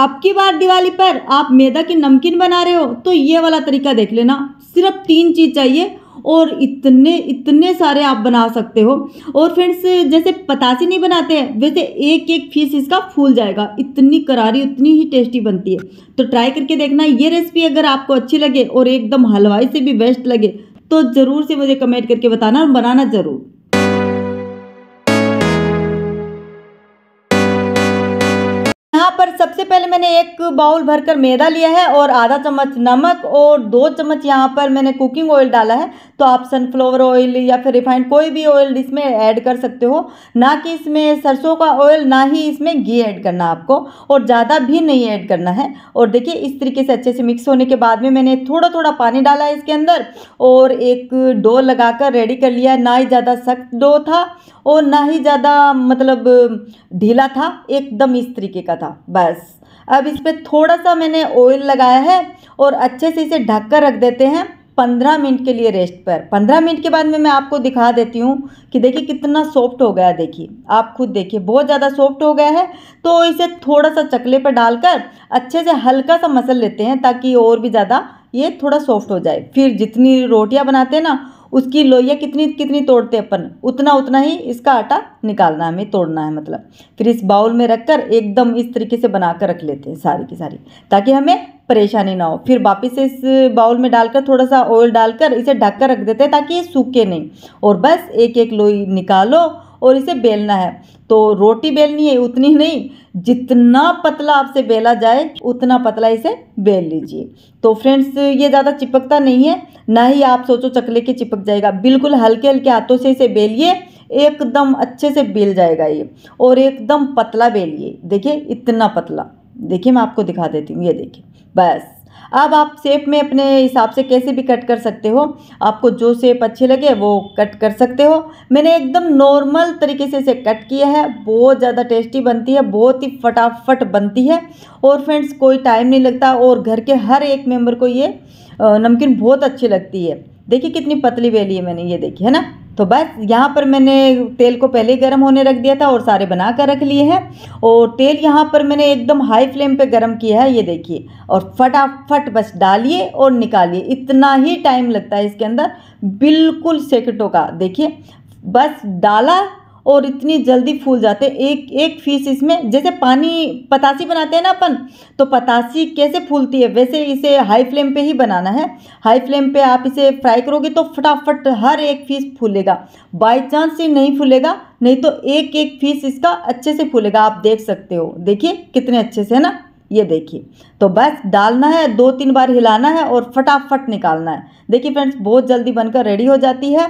अब की बार दिवाली पर आप मैदा के नमकीन बना रहे हो तो ये वाला तरीका देख लेना सिर्फ तीन चीज़ चाहिए और इतने इतने सारे आप बना सकते हो और फ्रेंड्स जैसे पतासी नहीं बनाते हैं वैसे एक एक फीस इसका फूल जाएगा इतनी करारी उतनी ही टेस्टी बनती है तो ट्राई करके देखना ये रेसिपी अगर आपको अच्छी लगे और एकदम हलवाई से भी बेस्ट लगे तो ज़रूर से मुझे कमेंट करके बताना और बनाना ज़रूर पर सबसे पहले मैंने एक बाउल भरकर मैदा लिया है और आधा चम्मच नमक और दो चम्मच यहाँ पर मैंने कुकिंग ऑयल डाला है तो आप सनफ्लावर ऑयल या फिर रिफाइंड कोई भी ऑयल इसमें ऐड कर सकते हो ना कि इसमें सरसों का ऑयल ना ही इसमें घी ऐड करना आपको और ज़्यादा भी नहीं ऐड करना है और देखिए इस तरीके से अच्छे से मिक्स होने के बाद में मैंने थोड़ा थोड़ा पानी डाला है इसके अंदर और एक डो लगाकर रेडी कर लिया ना ही ज़्यादा सख्त डो था और ना ही ज़्यादा मतलब ढीला था एकदम इस तरीके का था बस अब इस पर थोड़ा सा मैंने ऑयल लगाया है और अच्छे से इसे ढक कर रख देते हैं पंद्रह मिनट के लिए रेस्ट पर पंद्रह मिनट के बाद में मैं आपको दिखा देती हूँ कि देखिए कितना सॉफ्ट हो गया देखिए आप खुद देखिए बहुत ज़्यादा सॉफ्ट हो गया है तो इसे थोड़ा सा चकले पर डालकर अच्छे से हल्का सा मसल लेते हैं ताकि और भी ज़्यादा ये थोड़ा सॉफ्ट हो जाए फिर जितनी रोटियाँ बनाते हैं ना उसकी लोहिया कितनी कितनी तोड़ते अपन उतना उतना ही इसका आटा निकालना है हमें तोड़ना है मतलब फिर इस बाउल में रखकर एकदम इस तरीके से बना कर रख लेते हैं सारी की सारी ताकि हमें परेशानी ना हो फिर वापस इस बाउल में डालकर थोड़ा सा ऑयल डालकर इसे ढक कर रख देते हैं ताकि ये सूखे नहीं और बस एक एक लोई निकालो और इसे बेलना है तो रोटी बेलनी है उतनी नहीं जितना पतला आपसे बेला जाए उतना पतला इसे बेल लीजिए तो फ्रेंड्स ये ज़्यादा चिपकता नहीं है ना ही आप सोचो चकले के चिपक जाएगा बिल्कुल हल्के हल्के हाथों से इसे बेलिए एकदम अच्छे से बेल जाएगा ये और एकदम पतला बेलिए देखिए इतना पतला देखिए मैं आपको दिखा देती हूँ ये देखिए बस अब आप सेप में अपने हिसाब से कैसे भी कट कर सकते हो आपको जो सेप अच्छे लगे वो कट कर सकते हो मैंने एकदम नॉर्मल तरीके से इसे कट किया है बहुत ज़्यादा टेस्टी बनती है बहुत ही फटाफट बनती है और फ्रेंड्स कोई टाइम नहीं लगता और घर के हर एक मेंबर को ये नमकीन बहुत अच्छी लगती है देखिए कितनी पतली बेली है मैंने ये देखी है ना तो बस यहाँ पर मैंने तेल को पहले ही गर्म होने रख दिया था और सारे बना कर रख लिए हैं और तेल यहाँ पर मैंने एकदम हाई फ्लेम पे गर्म किया है ये देखिए और फटाफट बस डालिए और निकालिए इतना ही टाइम लगता है इसके अंदर बिल्कुल सेकटों का देखिए बस डाला और इतनी जल्दी फूल जाते हैं एक एक फीस इसमें जैसे पानी पतासी बनाते हैं ना अपन तो पतासी कैसे फूलती है वैसे इसे हाई फ्लेम पे ही बनाना है हाई फ्लेम पे आप इसे फ्राई करोगे तो फटाफट हर एक फीस फूलेगा बाई चांस ये नहीं फूलेगा नहीं तो एक एक फीस इसका अच्छे से फूलेगा आप देख सकते हो देखिए कितने अच्छे से है ना ये देखिए तो बस डालना है दो तीन बार हिलाना है और फटाफट निकालना है देखिए फ्रेंड्स बहुत जल्दी बनकर रेडी हो जाती है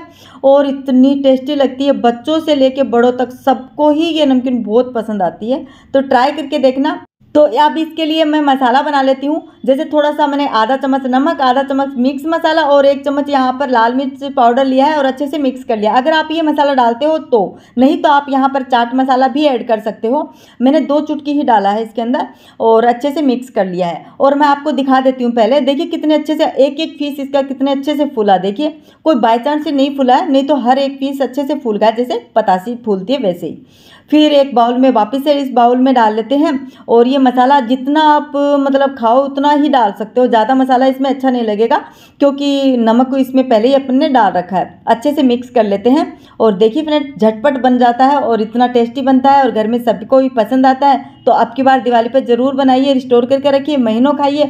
और इतनी टेस्टी लगती है बच्चों से लेके बड़ों तक सबको ही ये नमकीन बहुत पसंद आती है तो ट्राई करके देखना तो अब इसके लिए मैं मसाला बना लेती हूँ जैसे थोड़ा सा मैंने आधा चम्मच नमक आधा चम्मच मिक्स मसाला और एक चम्मच यहाँ पर लाल मिर्च पाउडर लिया है और अच्छे से मिक्स कर लिया अगर आप ये मसाला डालते हो तो नहीं तो आप यहाँ पर चाट मसाला भी ऐड कर सकते हो मैंने दो चुटकी ही डाला है इसके अंदर और अच्छे से मिक्स कर लिया है और मैं आपको दिखा देती हूँ पहले देखिए कितने अच्छे से एक एक पीस इसका कितने अच्छे से फूला देखिए कोई बाई चांस से नहीं फूला है नहीं तो हर एक पीस अच्छे से फूल गया जैसे पतासी फूलती है वैसे ही फिर एक बाउल में वापस से इस बाउल में डाल लेते हैं और ये मसाला जितना आप मतलब खाओ उतना ही डाल सकते हो ज़्यादा मसाला इसमें अच्छा नहीं लगेगा क्योंकि नमक इसमें पहले ही अपन ने डाल रखा है अच्छे से मिक्स कर लेते हैं और देखिए फिर झटपट बन जाता है और इतना टेस्टी बनता है और घर में सबको भी पसंद आता है तो अब की बार दिवाली पर ज़रूर बनाइए स्टोर करके रखिए महीनों खाइए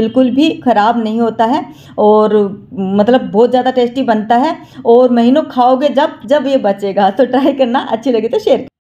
बिल्कुल भी ख़राब नहीं होता है और मतलब बहुत ज़्यादा टेस्टी बनता है और महीनों खाओगे जब जब ये बचेगा तो ट्राई करना अच्छी लगे तो शेयर